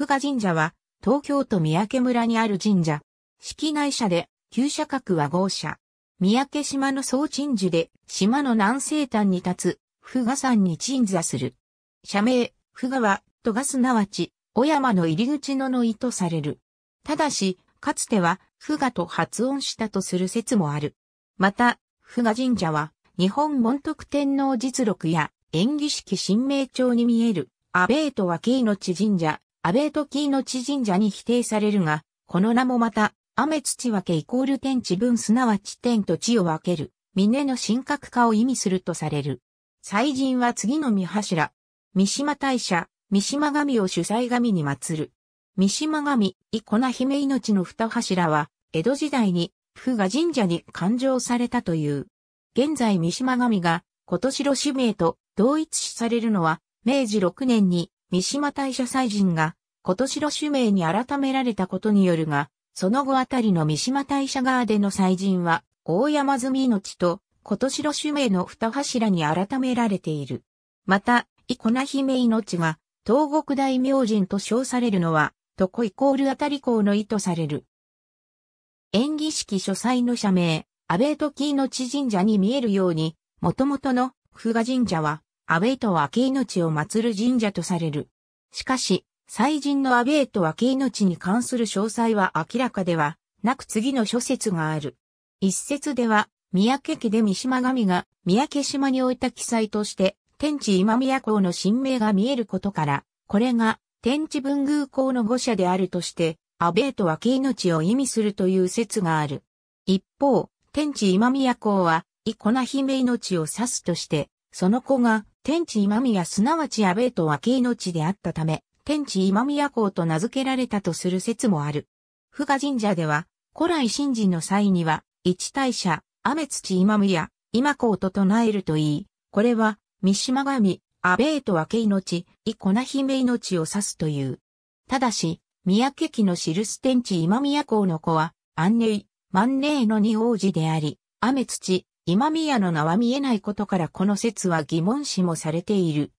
久賀神社は、東京都三宅村にある神社。式内社で、旧社格は豪社。三宅島の総鎮守で、島の南西端に立つ、富賀山に鎮座する。社名、富賀は、都賀すなわち、小山の入り口のの意とされる。ただし、かつては、富賀と発音したとする説もある。また、富賀神社は、日本文徳天皇実録や、演技式神明帳に見える、安倍と和慶の地神社、安倍時の地神社に否定されるが、この名もまた、雨土分けイコール天地分すなわち天と地を分ける、峰の神格化を意味するとされる。祭神は次の三柱。三島大社、三島神を主催神に祀る。三島神、イコナ姫命の二柱は、江戸時代に、府が神社に勘定されたという。現在三島神が、今年の氏名と同一視されるのは、明治6年に三島大社祭神が今年の主名に改められたことによるが、その後あたりの三島大社側での祭神は、大山積命と、今年の主名の二柱に改められている。また、イコナ姫命が、東国大明神と称されるのは、とこイコールあたり校の意図される。演技式書斎の社名、安倍時命神社に見えるように、もともとの、福賀神社は、安倍とは明命を祀る神社とされる。しかし、祭神のアベートは命に関する詳細は明らかではなく次の諸説がある。一説では、三宅家で三島神が三宅島に置いた記載として、天地今宮港の神明が見えることから、これが天地文宮港の御社であるとして、アベートは命を意味するという説がある。一方、天地今宮港は、イコナ姫命を指すとして、その子が天地今宮すなわちアベートは命であったため、天地今宮港と名付けられたとする説もある。富賀神社では、古来神事の際には、一大社、雨土今宮、今港と唱えるといい、これは、三島神、阿部と分け命、い粉姫命を指すという。ただし、三宅記の記す天地今宮港の子は、安寧、万寧の二王子であり、雨土、今宮の名は見えないことからこの説は疑問視もされている。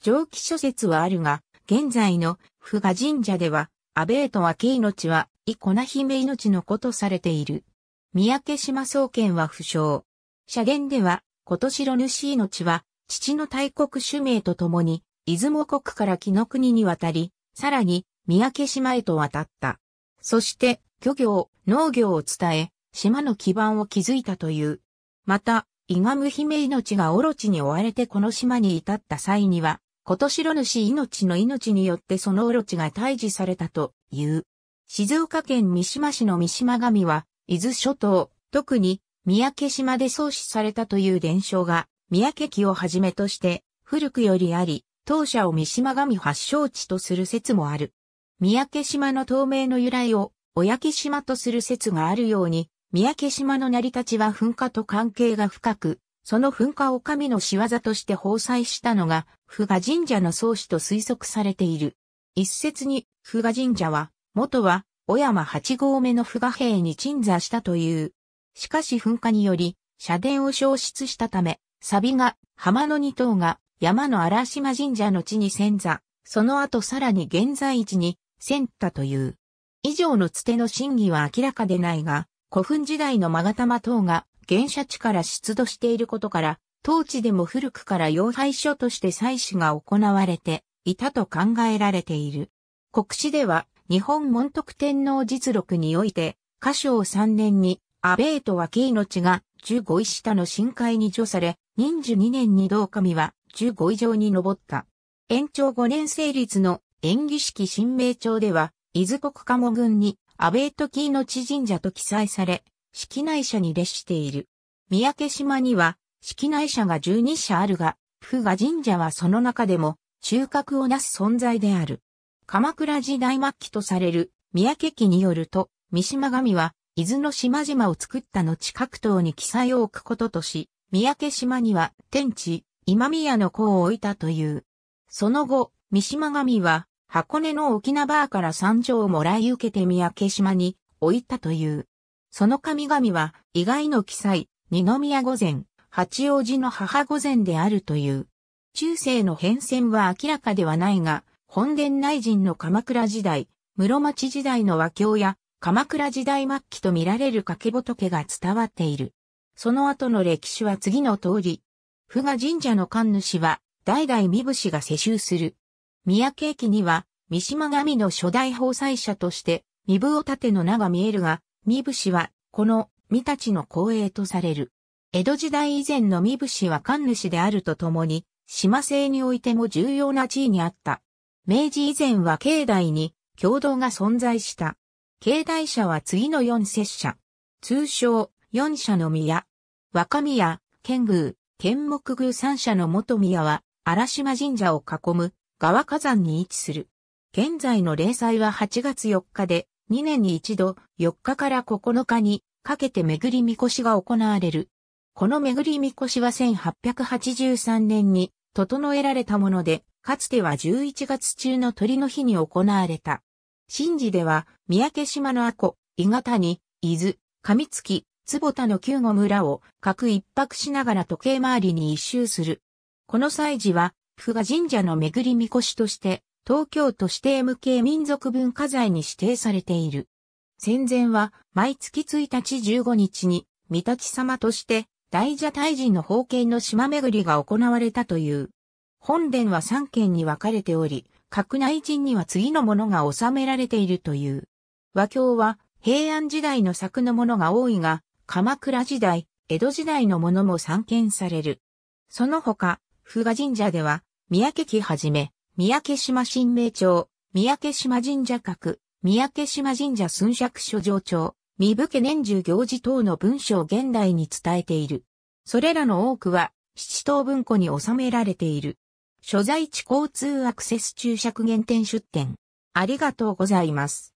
上記諸説はあるが、現在の不賀神社では、安倍と明命は、伊コな姫命の子とされている。三宅島総研は不詳。社言では、今年の主命は、父の大国主名とともに、出雲国から木の国に渡り、さらに、三宅島へと渡った。そして、漁業、農業を伝え、島の基盤を築いたという。また、伊賀姫命がオロチに追われてこの島に至った際には、今年しろ主命の命によってそのオチが退治されたという。静岡県三島市の三島神は、伊豆諸島、特に三宅島で創始されたという伝承が、三宅記をはじめとして古くよりあり、当社を三島神発祥地とする説もある。三宅島の透明の由来を、おや島とする説があるように、三宅島の成り立ちは噴火と関係が深く、その噴火を神の仕業として放祭したのが、不賀神社の創始と推測されている。一説に、不賀神社は、元は、小山八合目の不賀兵に鎮座したという。しかし噴火により、社殿を消失したため、サビが、浜の二頭が、山の荒島神社の地に潜座、その後さらに現在地に、潜ったという。以上のつての真偽は明らかでないが、古墳時代の勾玉等が原社地から出土していることから、当地でも古くから養廃所として祭祀が行われていたと考えられている。国史では、日本門徳天皇実録において、歌唱3年に、安倍と脇命が15位下の深海に除され、忍寿2年に同神は15以上に上った。延長5年成立の演技式新名帳では、伊豆国鴨軍に安倍と紀命神社と記載され、式内社に列している。三宅島には、式内社が12社あるが、福賀神社はその中でも、中核をなす存在である。鎌倉時代末期とされる、三宅記によると、三島神は、伊豆の島々を作った後各島に記載を置くこととし、三宅島には、天地、今宮の子を置いたという。その後、三島神は、箱根の沖縄から参上をもらい受けて三宅島に置いたという。その神々は、意外の記載、二宮御前、八王子の母御前であるという。中世の変遷は明らかではないが、本殿内陣の鎌倉時代、室町時代の和教や、鎌倉時代末期と見られる掛け仏が伝わっている。その後の歴史は次の通り。富賀神社の神主は、代々身節が世襲する。三宅駅には、三島神の初代法祭者として、身分を盾の名が見えるが、三伏は、この、三たちの光栄とされる。江戸時代以前の三伏は神主であるとともに、島制においても重要な地位にあった。明治以前は境内に、共同が存在した。境内者は次の四摂社。通称、四社の宮。若宮、県宮、県木宮三社の元宮は、荒島神社を囲む、川火山に位置する。現在の例祭は8月4日で、2年に一度、4日から9日にかけて巡りみこしが行われる。この巡りみこしは1883年に整えられたもので、かつては11月中の鳥の日に行われた。神事では、三宅島の阿古、伊賀谷、伊豆、上月、坪田の旧五村を各一泊しながら時計回りに一周する。この祭事は、府が神社の巡りみこしとして東京都指定無形民族文化財に指定されている。戦前は毎月1日15日に、三立様として大蛇大臣の封建の島巡りが行われたという。本殿は3県に分かれており、各内陣には次のものが収められているという。和経は平安時代の作のものが多いが、鎌倉時代、江戸時代のものも散見される。その他、富賀神社では、三宅記はじめ、三宅島神明町、三宅島神社閣、三宅島神社寸尺所上町、三武家年中行事等の文書を現代に伝えている。それらの多くは、七等文庫に収められている。所在地交通アクセス注釈原点出典。ありがとうございます。